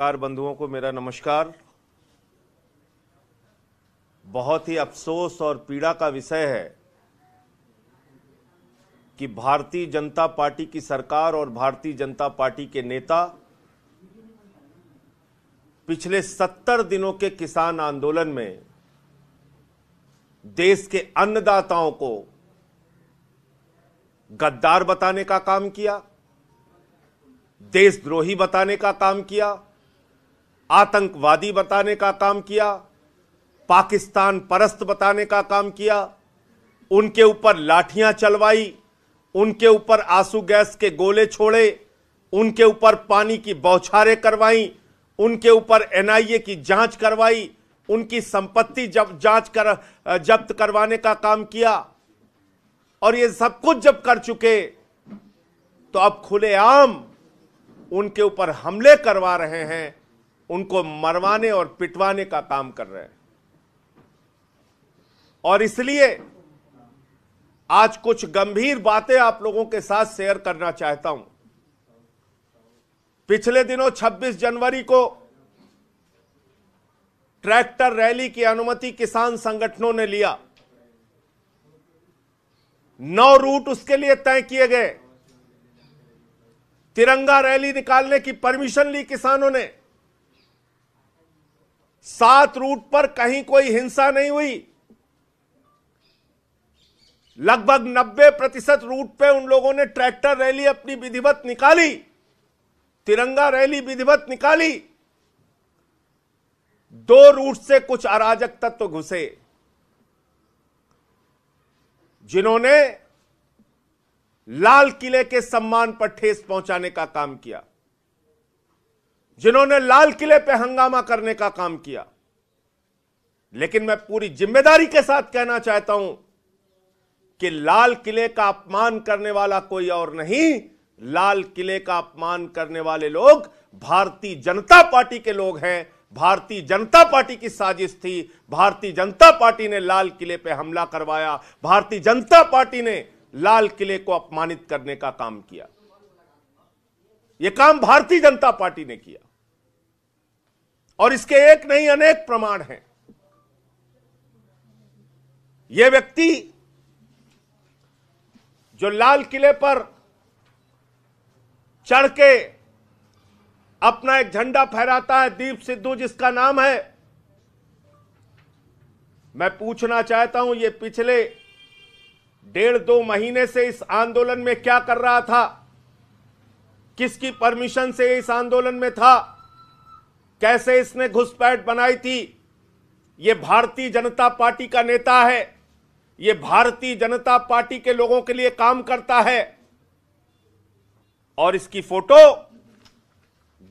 Car बंधुओं को मेरा नमस्कार बहुत ही अफसोस और पीड़ा का विषय है कि भारतीय जनता पार्टी की सरकार और भारतीय जनता पार्टी के नेता पिछले सत्तर दिनों के किसान आंदोलन में देश के अन्नदाताओं को गद्दार बताने का काम किया देशद्रोही बताने का काम किया आतंकवादी बताने का काम किया पाकिस्तान परस्त बताने का काम किया उनके ऊपर लाठियां चलवाई उनके ऊपर आंसू गैस के गोले छोड़े उनके ऊपर पानी की बौछारें करवाई उनके ऊपर एनआईए की जांच करवाई उनकी संपत्ति जब जांच कर जब्त करवाने का काम किया और ये सब कुछ जब कर चुके तो अब खुलेआम उनके ऊपर हमले करवा रहे हैं उनको मरवाने और पिटवाने का काम कर रहे हैं और इसलिए आज कुछ गंभीर बातें आप लोगों के साथ शेयर करना चाहता हूं पिछले दिनों 26 जनवरी को ट्रैक्टर रैली की अनुमति किसान संगठनों ने लिया नौ रूट उसके लिए तय किए गए तिरंगा रैली निकालने की परमिशन ली किसानों ने सात रूट पर कहीं कोई हिंसा नहीं हुई लगभग 90 प्रतिशत रूट पे उन लोगों ने ट्रैक्टर रैली अपनी विधिवत निकाली तिरंगा रैली विधिवत निकाली दो रूट से कुछ अराजक तत्व तो घुसे जिन्होंने लाल किले के सम्मान पर ठेस पहुंचाने का काम किया जिन्होंने लाल किले पे हंगामा करने का काम किया लेकिन मैं पूरी जिम्मेदारी के साथ कहना चाहता हूं कि लाल किले का अपमान करने वाला कोई और नहीं लाल किले का अपमान करने वाले लोग भारतीय जनता पार्टी के लोग हैं भारतीय जनता पार्टी की साजिश थी भारतीय जनता पार्टी ने लाल किले पर हमला करवाया भारतीय जनता पार्टी ने लाल किले को अपमानित करने का काम किया यह काम भारतीय जनता पार्टी ने किया और इसके एक नहीं अनेक प्रमाण हैं यह व्यक्ति जो लाल किले पर चढ़ के अपना एक झंडा फहराता है दीप सिद्धू जिसका नाम है मैं पूछना चाहता हूं ये पिछले डेढ़ दो महीने से इस आंदोलन में क्या कर रहा था किसकी परमिशन से इस आंदोलन में था कैसे इसने घुसपैठ बनाई थी ये भारतीय जनता पार्टी का नेता है ये भारतीय जनता पार्टी के लोगों के लिए काम करता है और इसकी फोटो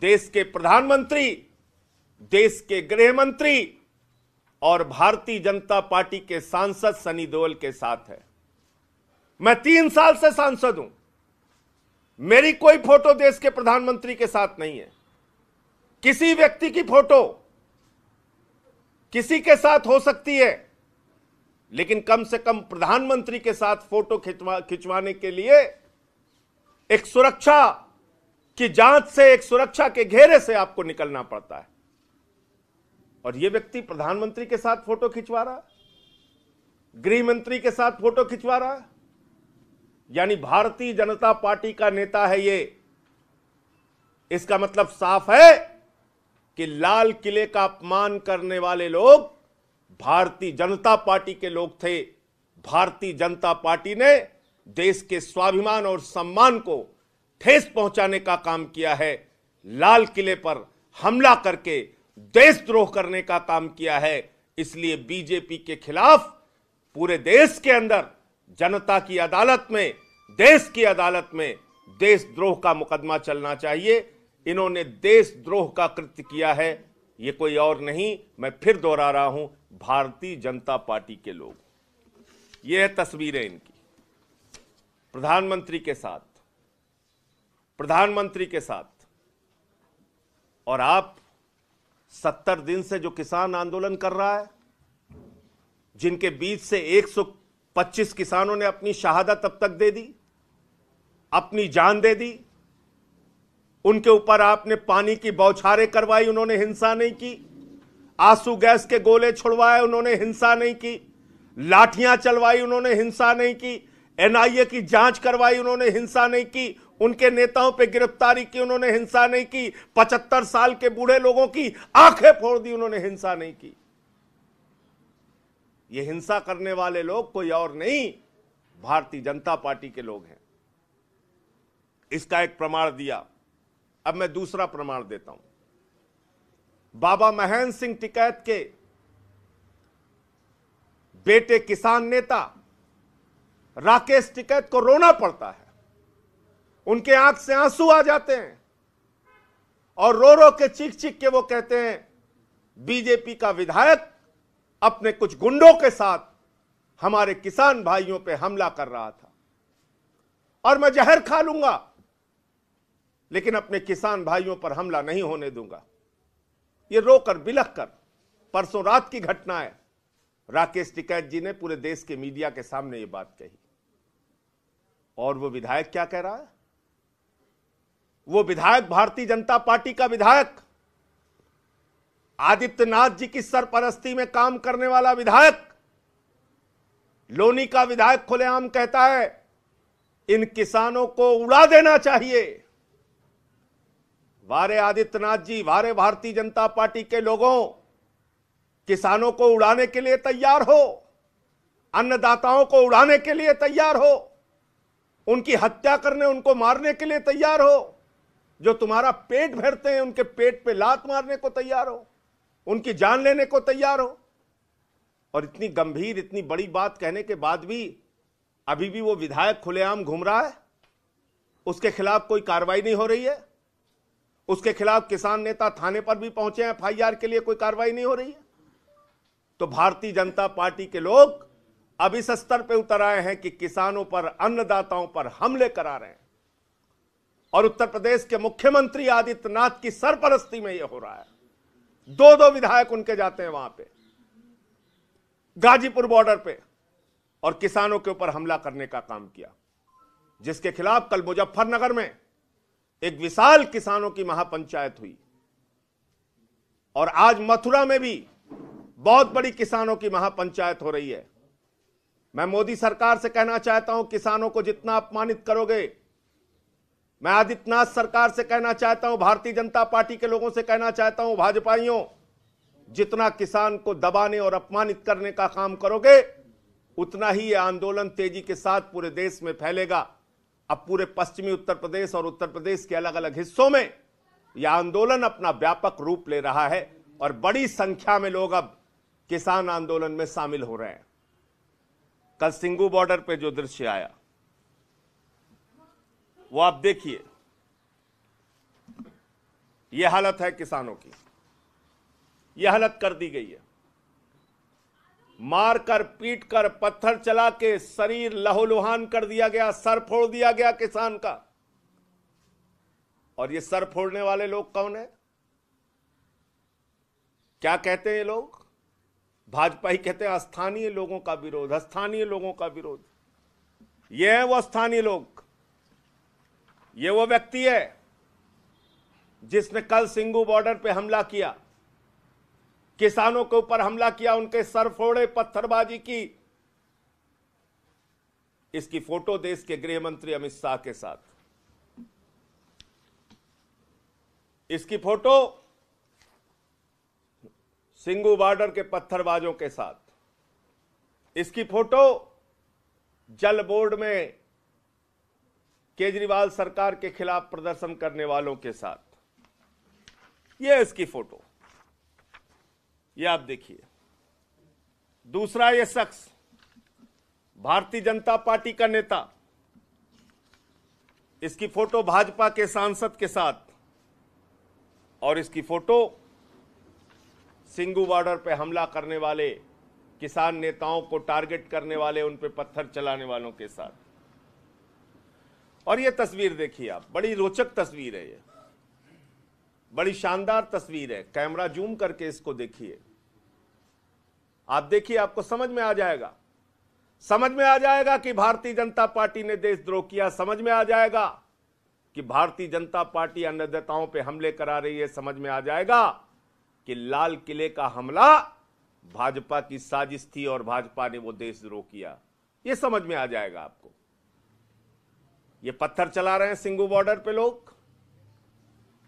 देश के प्रधानमंत्री देश के गृह मंत्री और भारतीय जनता पार्टी के सांसद सनी देओल के साथ है मैं तीन साल से सांसद हूं मेरी कोई फोटो देश के प्रधानमंत्री के साथ नहीं है किसी व्यक्ति की फोटो किसी के साथ हो सकती है लेकिन कम से कम प्रधानमंत्री के साथ फोटो खिंचवा खिंचवाने के लिए एक सुरक्षा की जांच से एक सुरक्षा के घेरे से आपको निकलना पड़ता है और यह व्यक्ति प्रधानमंत्री के साथ फोटो खिंचवा रहा गृह मंत्री के साथ फोटो खिंचवा रहा यानी भारतीय जनता पार्टी का नेता है ये इसका मतलब साफ है कि लाल किले का अपमान करने वाले लोग भारतीय जनता पार्टी के लोग थे भारतीय जनता पार्टी ने देश के स्वाभिमान और सम्मान को ठेस पहुंचाने का काम किया है लाल किले पर हमला करके देशद्रोह करने का काम किया है इसलिए बीजेपी के खिलाफ पूरे देश के अंदर जनता की अदालत में देश की अदालत में देशद्रोह का मुकदमा चलना चाहिए इन्होंने देशद्रोह का कृत्य किया है ये कोई और नहीं मैं फिर दोहरा रहा हूं भारतीय जनता पार्टी के लोग ये है तस्वीरें इनकी प्रधानमंत्री के साथ प्रधानमंत्री के साथ और आप सत्तर दिन से जो किसान आंदोलन कर रहा है जिनके बीच से 125 किसानों ने अपनी शहादत अब तक दे दी अपनी जान दे दी उनके ऊपर आपने पानी की बौछारें करवाई उन्होंने हिंसा नहीं की आंसू गैस के गोले छुड़वाए उन्होंने हिंसा नहीं की लाठियां चलवाई उन्होंने हिंसा नहीं की एनआईए की जांच करवाई उन्होंने हिंसा नहीं की उनके नेताओं पे गिरफ्तारी की उन्होंने हिंसा नहीं की पचहत्तर साल के बूढ़े लोगों की आंखें फोड़ दी उन्होंने हिंसा नहीं की ये हिंसा करने वाले लोग कोई और नहीं भारतीय जनता पार्टी के लोग हैं इसका एक प्रमाण दिया अब मैं दूसरा प्रमाण देता हूं बाबा महेंद्र सिंह टिकैत के बेटे किसान नेता राकेश टिकैत को रोना पड़ता है उनके आंख से आंसू आ जाते हैं और रो रो के चीख चीख के वो कहते हैं बीजेपी का विधायक अपने कुछ गुंडों के साथ हमारे किसान भाइयों पे हमला कर रहा था और मैं जहर खा लूंगा लेकिन अपने किसान भाइयों पर हमला नहीं होने दूंगा ये रोकर बिलख कर परसों रात की घटना है राकेश टिकैत जी ने पूरे देश के मीडिया के सामने ये बात कही और वो विधायक क्या कह रहा है वो विधायक भारतीय जनता पार्टी का विधायक आदित्यनाथ जी की सरपरस्ती में काम करने वाला विधायक लोनी का विधायक खुलेआम कहता है इन किसानों को उड़ा देना चाहिए वारे आदित्यनाथ जी वारे भारतीय जनता पार्टी के लोगों किसानों को उड़ाने के लिए तैयार हो अन्नदाताओं को उड़ाने के लिए तैयार हो उनकी हत्या करने उनको मारने के लिए तैयार हो जो तुम्हारा पेट भरते हैं उनके पेट पे लात मारने को तैयार हो उनकी जान लेने को तैयार हो और इतनी गंभीर इतनी बड़ी बात कहने के बाद भी अभी भी वो विधायक खुलेआम घूम रहा है उसके खिलाफ कोई कार्रवाई नहीं हो रही है उसके खिलाफ किसान नेता थाने पर भी पहुंचे हैं एफ के लिए कोई कार्रवाई नहीं हो रही है तो भारतीय जनता पार्टी के लोग अब इस स्तर पर उतर आए हैं कि किसानों पर अन्नदाताओं पर हमले करा रहे हैं और उत्तर प्रदेश के मुख्यमंत्री आदित्यनाथ की सरपरस्ती में यह हो रहा है दो दो विधायक उनके जाते हैं वहां पे गाजीपुर बॉर्डर पे और किसानों के ऊपर हमला करने का काम किया जिसके खिलाफ कल मुजफ्फरनगर में एक विशाल किसानों की महापंचायत हुई और आज मथुरा में भी बहुत बड़ी किसानों की महापंचायत हो रही है मैं मोदी सरकार से कहना चाहता हूं किसानों को जितना अपमानित करोगे मैं आदित्यनाथ सरकार से कहना चाहता हूं भारतीय जनता पार्टी के लोगों से कहना चाहता हूं भाजपाइयों जितना किसान को दबाने और अपमानित करने का काम करोगे उतना ही यह आंदोलन तेजी के साथ पूरे देश में फैलेगा अब पूरे पश्चिमी उत्तर प्रदेश और उत्तर प्रदेश के अलग अलग हिस्सों में यह आंदोलन अपना व्यापक रूप ले रहा है और बड़ी संख्या में लोग अब किसान आंदोलन में शामिल हो रहे हैं कल सिंगू बॉर्डर पे जो दृश्य आया वो आप देखिए यह हालत है किसानों की यह हालत कर दी गई है मार कर पीट कर पत्थर चला के शरीर लहूलुहान कर दिया गया सर फोड़ दिया गया किसान का और ये सर फोड़ने वाले लोग कौन है क्या कहते हैं ये लोग भाजपा ही कहते हैं स्थानीय लोगों का विरोध स्थानीय लोगों का विरोध ये है वो स्थानीय लोग ये वो व्यक्ति है जिसने कल सिंगू बॉर्डर पे हमला किया किसानों के ऊपर हमला किया उनके सर फोड़े पत्थरबाजी की इसकी फोटो देश के गृह मंत्री अमित शाह के साथ इसकी फोटो सिंगू बॉर्डर के पत्थरबाजों के साथ इसकी फोटो जल बोर्ड में केजरीवाल सरकार के खिलाफ प्रदर्शन करने वालों के साथ यह इसकी फोटो ये आप देखिए दूसरा ये शख्स भारतीय जनता पार्टी का नेता इसकी फोटो भाजपा के सांसद के साथ और इसकी फोटो सिंगू बॉर्डर पे हमला करने वाले किसान नेताओं को टारगेट करने वाले उन पे पत्थर चलाने वालों के साथ और ये तस्वीर देखिए आप बड़ी रोचक तस्वीर है ये बड़ी शानदार तस्वीर है कैमरा जूम करके इसको देखिए आप देखिए आपको समझ में आ जाएगा समझ में आ जाएगा कि भारतीय जनता पार्टी ने देशद्रोह किया समझ में आ जाएगा कि भारतीय जनता पार्टी अन्नदाताओं पर हमले करा रही है समझ में आ जाएगा कि लाल किले का हमला भाजपा की साजिश थी और भाजपा ने वो देशद्रोह किया ये समझ में आ जाएगा आपको ये पत्थर चला रहे हैं सिंगू बॉर्डर पे लोग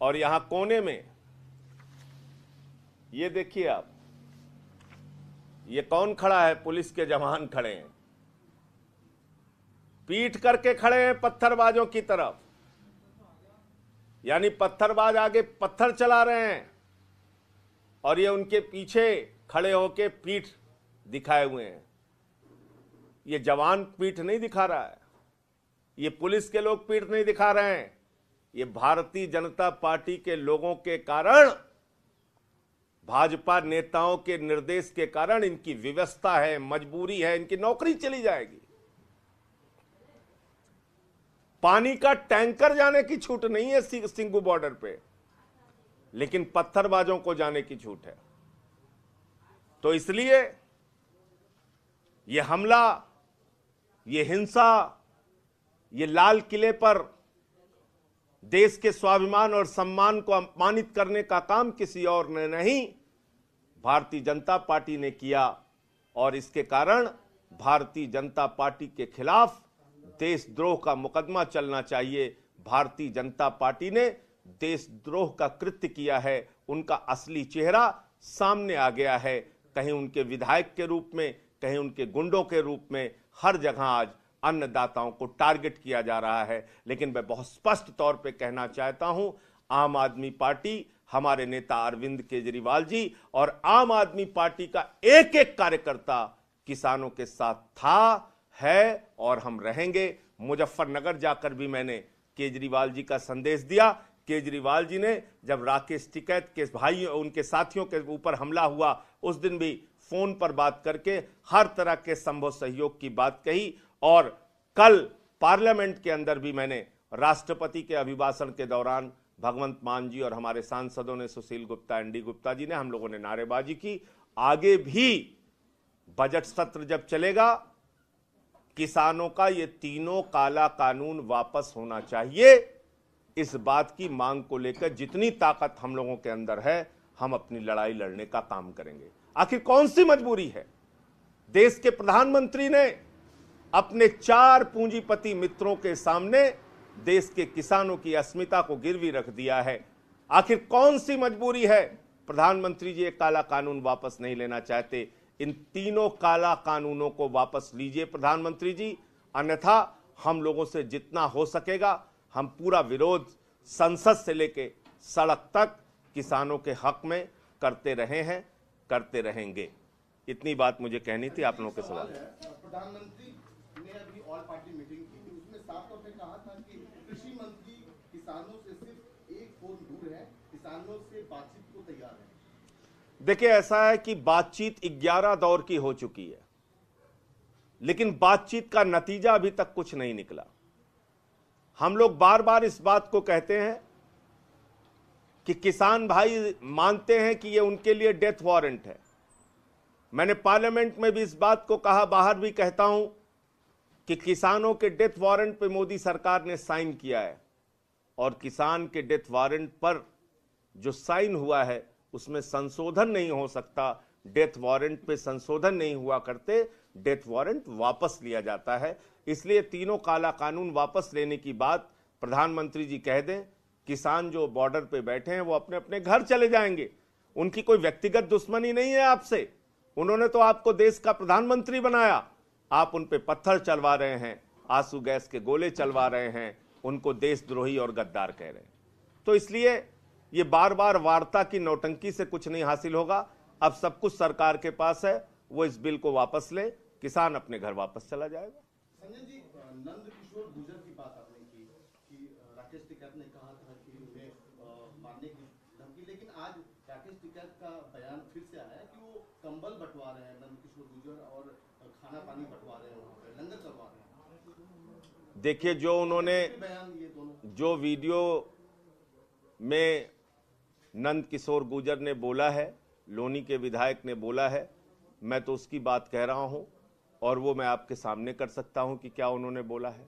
और यहां कोने में ये देखिए आप ये कौन खड़ा है पुलिस के जवान खड़े हैं पीठ करके खड़े हैं पत्थरबाजों की तरफ यानी पत्थरबाज आगे पत्थर चला रहे हैं और ये उनके पीछे खड़े होके पीठ दिखाए हुए हैं ये जवान पीठ नहीं दिखा रहा है ये पुलिस के लोग पीठ नहीं दिखा रहे हैं ये भारतीय जनता पार्टी के लोगों के कारण भाजपा नेताओं के निर्देश के कारण इनकी व्यवस्था है मजबूरी है इनकी नौकरी चली जाएगी पानी का टैंकर जाने की छूट नहीं है सिंगू बॉर्डर पे लेकिन पत्थरबाजों को जाने की छूट है तो इसलिए यह हमला ये हिंसा ये लाल किले पर देश के स्वाभिमान और सम्मान को अपमानित करने का काम किसी और ने नहीं भारतीय जनता पार्टी ने किया और इसके कारण भारतीय जनता पार्टी के खिलाफ देशद्रोह का मुकदमा चलना चाहिए भारतीय जनता पार्टी ने देशद्रोह का कृत्य किया है उनका असली चेहरा सामने आ गया है कहीं उनके विधायक के रूप में कहीं उनके गुंडों के रूप में हर जगह आज अन्नदाताओं को टारगेट किया जा रहा है लेकिन मैं बहुत स्पष्ट तौर पर कहना चाहता हूं आम आदमी पार्टी हमारे नेता अरविंद केजरीवाल जी और आम आदमी पार्टी का एक एक कार्यकर्ता किसानों के साथ था है और हम रहेंगे मुजफ्फरनगर जाकर भी मैंने केजरीवाल जी का संदेश दिया केजरीवाल जी ने जब राकेश टिकैत के भाई उनके साथियों के ऊपर हमला हुआ उस दिन भी फोन पर बात करके हर तरह के संभव सहयोग की बात कही और कल पार्लियामेंट के अंदर भी मैंने राष्ट्रपति के अभिभाषण के दौरान भगवंत मान जी और हमारे सांसदों ने सुशील गुप्ता एनडी गुप्ता जी ने हम लोगों ने नारेबाजी की आगे भी बजट सत्र जब चलेगा किसानों का ये तीनों काला कानून वापस होना चाहिए इस बात की मांग को लेकर जितनी ताकत हम लोगों के अंदर है हम अपनी लड़ाई लड़ने का काम करेंगे आखिर कौन सी मजबूरी है देश के प्रधानमंत्री ने अपने चार पूंजीपति मित्रों के सामने देश के किसानों की अस्मिता को गिरवी रख दिया है आखिर कौन सी मजबूरी है प्रधानमंत्री जी काला कानून वापस नहीं लेना चाहते इन तीनों काला कानूनों को वापस लीजिए प्रधानमंत्री जी अन्यथा हम लोगों से जितना हो सकेगा हम पूरा विरोध संसद से लेके सड़क तक किसानों के हक में करते रहे हैं करते रहेंगे इतनी बात मुझे कहनी थी आप लोगों के सवाल प्रधानमंत्री ऑल पार्टी मीटिंग की थी उसमें साफ तौर पे कहा था कि कृषि मंत्री किसानों से सिर्फ एक फोन दूर है किसानों से बातचीत को तैयार है देखिए ऐसा है कि बातचीत 11 दौर की हो चुकी है लेकिन बातचीत का नतीजा अभी तक कुछ नहीं निकला हम लोग बार बार इस बात को कहते हैं कि किसान भाई मानते हैं कि ये उनके लिए डेथ वारंट है मैंने पार्लियामेंट में भी इस बात को कहा बाहर भी कहता हूं कि किसानों के डेथ वारंट पे मोदी सरकार ने साइन किया है और किसान के डेथ वारंट पर जो साइन हुआ है उसमें संशोधन नहीं हो सकता डेथ वारंट पे संशोधन नहीं हुआ करते डेथ वारंट वापस लिया जाता है इसलिए तीनों काला कानून वापस लेने की बात प्रधानमंत्री जी कह दें किसान जो बॉर्डर पे बैठे हैं वो अपने अपने घर चले जाएंगे उनकी कोई व्यक्तिगत दुश्मनी नहीं है आपसे उन्होंने तो आपको देश का प्रधानमंत्री बनाया आप उन पर पत्थर चलवा रहे हैं आंसू गैस के गोले चलवा रहे हैं उनको देशद्रोही और गद्दार कह रहे हैं तो इसलिए ये बार बार वार्ता की नौटंकी से कुछ नहीं हासिल होगा अब सब कुछ सरकार के पास है वो इस बिल को वापस ले किसान अपने घर वापस चला जाएगा संजय जी नंद किशोर की बात आपने की कि राकेश टिकैत ने कहा था कि उन्हें मारने की धमकी लेकिन आज राकेश टिकैत का बयान फिर से आया कि वो कंबल बंटवा रहे हैं खाना पानी बंटवा रहे हैं लंगर रहे हैं देखिए जो उन्होंने जो वीडियो में नंद किशोर गुजर ने बोला है लोनी के विधायक ने बोला है मैं तो उसकी बात कह रहा हूं और वो मैं आपके सामने कर सकता हूं कि क्या उन्होंने बोला है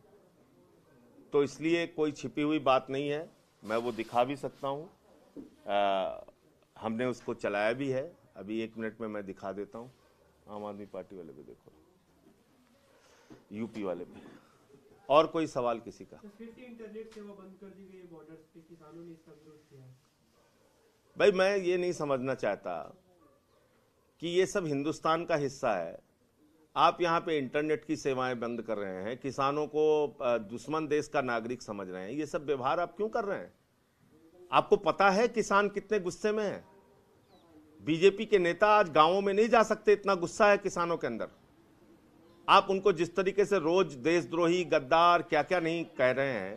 तो इसलिए कोई छिपी हुई बात नहीं है मैं वो दिखा भी सकता हूं आ, हमने उसको चलाया भी है अभी एक मिनट में मैं दिखा देता हूं आम आदमी पार्टी वाले को देखो यूपी वाले में और कोई सवाल किसी का तो भाई मैं ये नहीं समझना चाहता कि ये सब हिंदुस्तान का हिस्सा है आप यहाँ पे इंटरनेट की सेवाएं बंद कर रहे हैं किसानों को दुश्मन देश का नागरिक समझ रहे हैं ये सब व्यवहार आप क्यों कर रहे हैं आपको पता है किसान कितने गुस्से में है बीजेपी के नेता आज गांवों में नहीं जा सकते इतना गुस्सा है किसानों के अंदर आप उनको जिस तरीके से रोज देशद्रोही गद्दार क्या क्या नहीं कह रहे हैं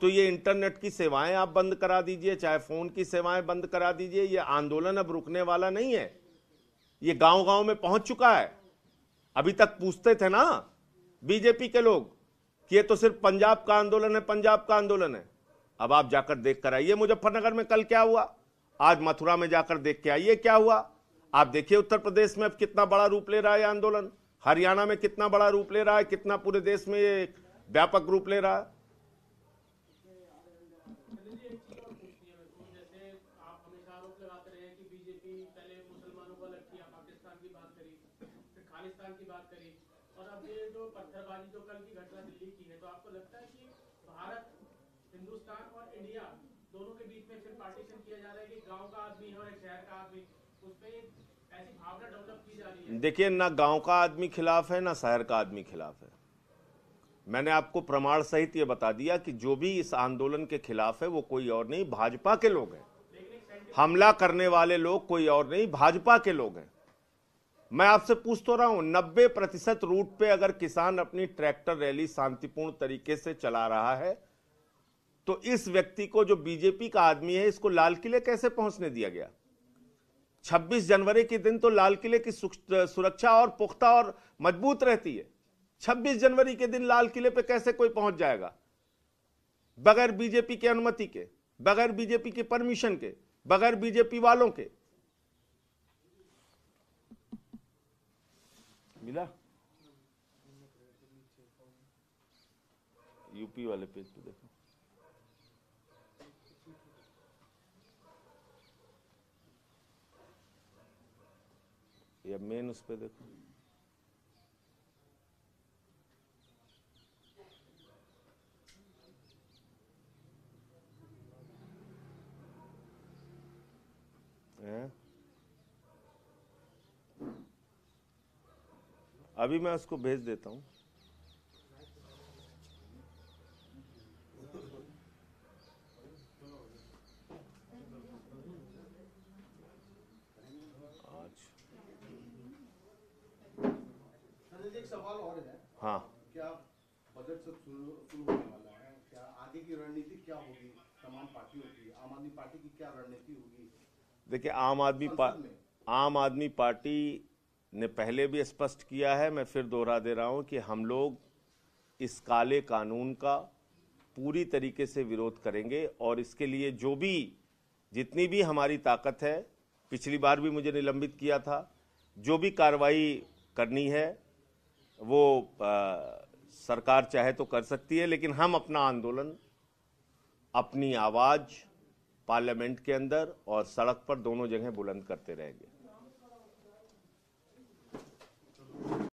तो ये इंटरनेट की सेवाएं आप बंद करा दीजिए चाहे फ़ोन की सेवाएं बंद करा दीजिए ये आंदोलन अब रुकने वाला नहीं है ये गांव गांव में पहुंच चुका है अभी तक पूछते थे ना बीजेपी के लोग कि ये तो सिर्फ पंजाब का आंदोलन है पंजाब का आंदोलन है अब आप जाकर देख कर आइए मुजफ्फरनगर में कल क्या हुआ आज मथुरा में जाकर देख के आइए क्या हुआ आप देखिए उत्तर प्रदेश में अब कितना बड़ा रूप ले रहा है आंदोलन हरियाणा में कितना बड़ा रूप ले रहा है कितना पूरे देश में व्यापक रूप ले रहा है दोनों के बीच में फिर पार्टीशन किया जा रहा है कि गांव का आदमी है और शहर का आदमी उसमें पर देखिए ना गांव का आदमी खिलाफ है ना शहर का आदमी खिलाफ है मैंने आपको प्रमाण सहित ये बता दिया कि जो भी इस आंदोलन के खिलाफ है वो कोई और नहीं भाजपा के लोग हैं हमला करने वाले लोग कोई और नहीं भाजपा के लोग हैं मैं आपसे पूछ तो रहा हूं नब्बे प्रतिशत रूट पे अगर किसान अपनी ट्रैक्टर रैली शांतिपूर्ण तरीके से चला रहा है तो इस व्यक्ति को जो बीजेपी का आदमी है इसको लाल किले कैसे पहुंचने दिया गया 26 जनवरी के दिन तो लाल किले की सुरक्षा और पुख्ता और मजबूत रहती है 26 जनवरी के दिन लाल किले पे कैसे कोई पहुंच जाएगा बगैर बीजेपी के अनुमति के बगैर बीजेपी के परमिशन के बगैर बीजेपी वालों के मिला यूपी वाले पेज पे तो देखो या मेन उस पर देखो है? अभी मैं उसको भेज देता हूं देखिए आम आदमी आम आदमी पार्टी ने पहले भी स्पष्ट किया है मैं फिर दोहरा दे रहा हूँ कि हम लोग इस काले कानून का पूरी तरीके से विरोध करेंगे और इसके लिए जो भी जितनी भी हमारी ताकत है पिछली बार भी मुझे निलंबित किया था जो भी कार्रवाई करनी है वो आ, सरकार चाहे तो कर सकती है लेकिन हम अपना आंदोलन अपनी आवाज़ पार्लियामेंट के अंदर और सड़क पर दोनों जगह बुलंद करते रहेंगे